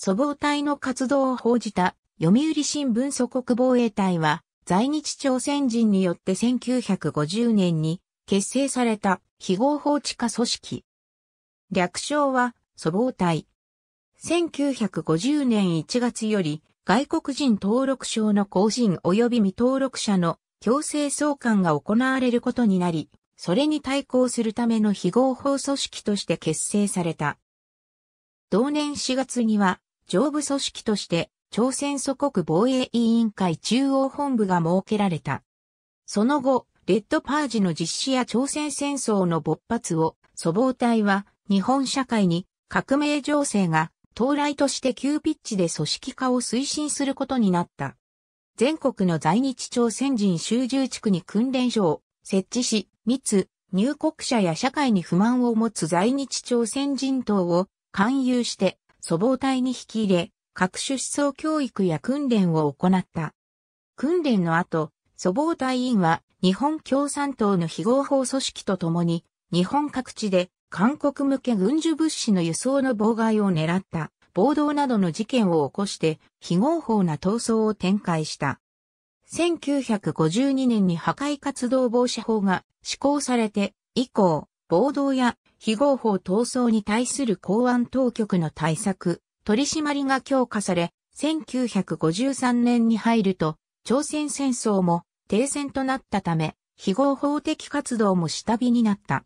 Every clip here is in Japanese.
祖母隊の活動を報じた読売新聞祖国防衛隊は、在日朝鮮人によって1950年に結成された非合法地下組織。略称は祖母隊。1950年1月より外国人登録証の更新及び未登録者の強制送還が行われることになり、それに対抗するための非合法組織として結成された。同年4月には上部組織として朝鮮祖国防衛委員会中央本部が設けられた。その後、レッドパージの実施や朝鮮戦争の勃発を、祖母隊は日本社会に革命情勢が到来として急ピッチで組織化を推進することになった。全国の在日朝鮮人集中地区に訓練所を設置し、密、入国者や社会に不満を持つ在日朝鮮人等を勧誘して粗暴隊に引き入れ、各種思想教育や訓練を行った。訓練の後、粗暴隊員は日本共産党の非合法組織とともに、日本各地で韓国向け軍需物資の輸送の妨害を狙った暴動などの事件を起こして非合法な闘争を展開した。1952年に破壊活動防止法が施行されて以降、暴動や非合法闘争に対する公安当局の対策、取り締まりが強化され、1953年に入ると、朝鮮戦争も停戦となったため、非合法的活動も下火になった。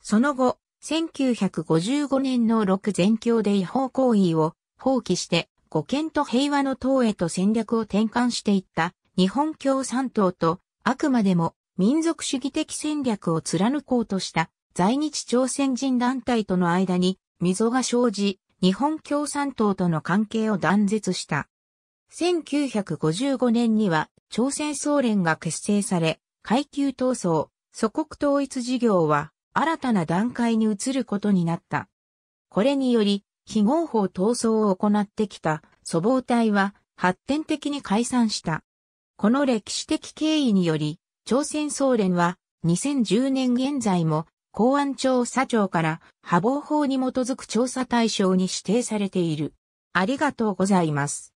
その後、1955年の6全教で違法行為を放棄して、五県と平和の党へと戦略を転換していった日本共産党とあくまでも民族主義的戦略を貫こうとした在日朝鮮人団体との間に溝が生じ、日本共産党との関係を断絶した。1955年には朝鮮総連が結成され、階級闘争、祖国統一事業は新たな段階に移ることになった。これにより、非合法闘争を行ってきた祖母隊は発展的に解散した。この歴史的経緯により、朝鮮総連は2010年現在も公安調査庁から波防法に基づく調査対象に指定されている。ありがとうございます。